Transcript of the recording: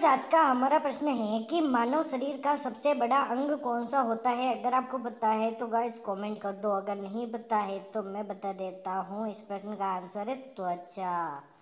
आज आज का हमारा प्रश्न है कि मानव शरीर का सबसे बड़ा अंग कौन सा होता है अगर आपको पता है तो गाइस कमेंट कर दो अगर नहीं पता है तो मैं बता देता हूँ इस प्रश्न का आंसर है त्वचा